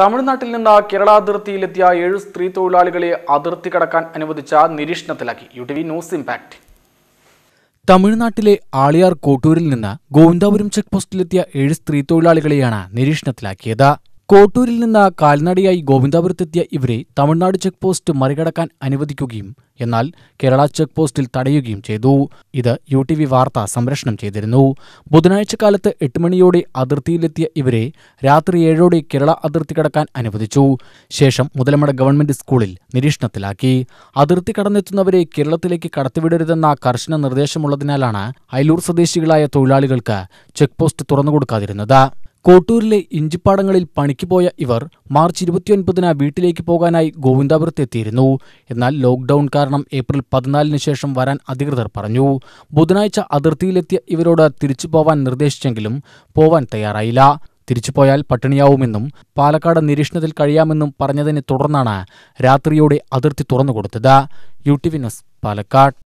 തമിഴ്നാട്ടിൽ നിന്ന് കേരള അതിർത്തിയിലെത്തിയ ഏഴ് സ്ത്രീ തൊഴിലാളികളെ അതിർത്തി കടക്കാൻ അനുവദിച്ച നിരീക്ഷണത്തിലാക്കി U T V news impact തമിഴ്നാട്ടിലെ ആളിയാർ കോട്ടൂരിൽ നിന്ന് ഗോവിന്ദാപുരം ചെക്ക് പോസ്റ്റിലെത്തിയ ഏഴ് സ്ത്രീ തൊഴിലാളികളെയാണ് നിരീക്ഷണത്തിലാക്കിയത് കോട്ടൂരിൽ നിന്ന് കാൽനടയായി ഗോവിന്ദാപുരത്തെത്തിയ ഇവരെ തമിഴ്നാട് ചെക്ക് പോസ്റ്റ് മറികടക്കാൻ അനുവദിക്കുകയും എന്നാൽ കേരള ചെക്ക് പോസ്റ്റിൽ തടയുകയും ചെയ്തു ഇത് യു ടി വി വാർത്ത സംരക്ഷണം ചെയ്തിരുന്നു ബുധനാഴ്ച കാലത്ത് എട്ട് മണിയോടെ അതിർത്തിയിലെത്തിയ ഇവരെ രാത്രി ഏഴോടെ കേരള അതിർത്തി കടക്കാൻ അനുവദിച്ചു ശേഷം മുതലമട ഗവൺമെന്റ് സ്കൂളിൽ നിരീക്ഷണത്തിലാക്കി അതിർത്തി കടന്നെത്തുന്നവരെ കേരളത്തിലേക്ക് കടത്തിവിടരുതെന്ന കർശന നിർദ്ദേശമുള്ളതിനാലാണ് അയലൂർ സ്വദേശികളായ തൊഴിലാളികൾക്ക് ചെക്ക് പോസ്റ്റ് തുറന്നുകൊടുക്കാതിരുന്നത് കോട്ടൂരിലെ ഇഞ്ചിപ്പാടങ്ങളിൽ പണിക്ക് പോയ ഇവർ മാർച്ച് ഇരുപത്തിയൊൻപതിന് വീട്ടിലേക്ക് പോകാനായി ഗോവിന്ദാപുരത്ത് എത്തിയിരുന്നു എന്നാൽ ലോക്ക്ഡൌൺ കാരണം ഏപ്രിൽ പതിനാലിന് ശേഷം വരാൻ അധികൃതർ പറഞ്ഞു ബുധനാഴ്ച അതിർത്തിയിലെത്തിയ ഇവരോട് തിരിച്ചു പോവാൻ നിർദ്ദേശിച്ചെങ്കിലും പോവാൻ തയ്യാറായില്ല തിരിച്ചുപോയാൽ പട്ടിണിയാവുമെന്നും പാലക്കാട് നിരീക്ഷണത്തിൽ കഴിയാമെന്നും പറഞ്ഞതിനെ തുടർന്നാണ് രാത്രിയോടെ അതിർത്തി തുറന്നുകൊടുത്തത് യു ടി വി പാലക്കാട്